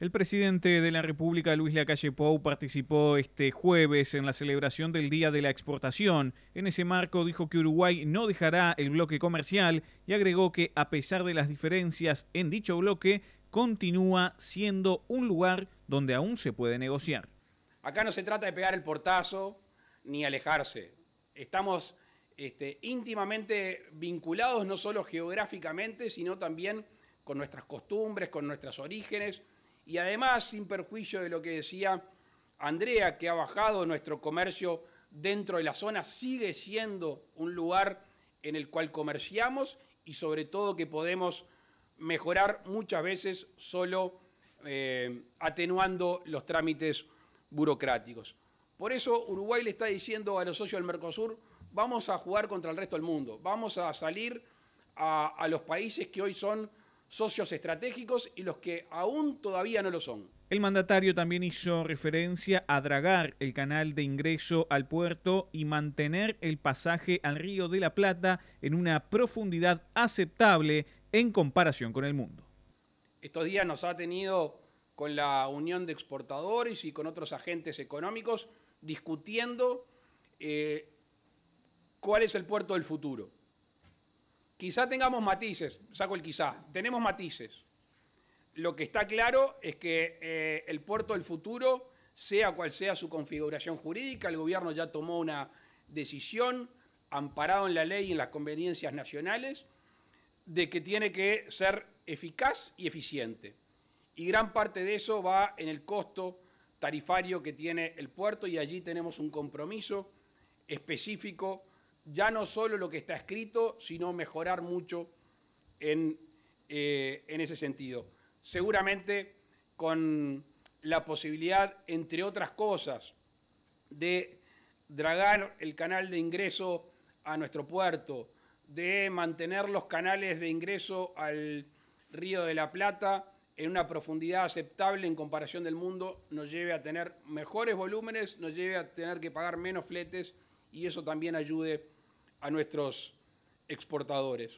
El presidente de la República, Luis Lacalle Pou, participó este jueves en la celebración del Día de la Exportación. En ese marco dijo que Uruguay no dejará el bloque comercial y agregó que, a pesar de las diferencias en dicho bloque, continúa siendo un lugar donde aún se puede negociar. Acá no se trata de pegar el portazo ni alejarse. Estamos este, íntimamente vinculados no solo geográficamente, sino también con nuestras costumbres, con nuestros orígenes y además, sin perjuicio de lo que decía Andrea, que ha bajado nuestro comercio dentro de la zona, sigue siendo un lugar en el cual comerciamos y sobre todo que podemos mejorar muchas veces solo eh, atenuando los trámites burocráticos. Por eso Uruguay le está diciendo a los socios del Mercosur, vamos a jugar contra el resto del mundo, vamos a salir a los países que hoy son socios estratégicos y los que aún todavía no lo son. El mandatario también hizo referencia a dragar el canal de ingreso al puerto y mantener el pasaje al río de la Plata en una profundidad aceptable en comparación con el mundo. Estos días nos ha tenido con la Unión de Exportadores y con otros agentes económicos discutiendo eh, cuál es el puerto del futuro. Quizá tengamos matices, saco el quizá, tenemos matices. Lo que está claro es que eh, el puerto del futuro, sea cual sea su configuración jurídica, el gobierno ya tomó una decisión amparado en la ley y en las conveniencias nacionales de que tiene que ser eficaz y eficiente. Y gran parte de eso va en el costo tarifario que tiene el puerto y allí tenemos un compromiso específico ya no solo lo que está escrito, sino mejorar mucho eh, en, ese sentido. Seguramente con la posibilidad, entre otras cosas, de dragar el canal de ingreso a nuestro puerto, de mantener los canales de ingreso al río de la Plata en una profundidad aceptable en comparación del mundo, nos lleve a tener mejores volúmenes, nos lleve a tener que pagar menos fletes y eso también ayude a nuestros exportadores.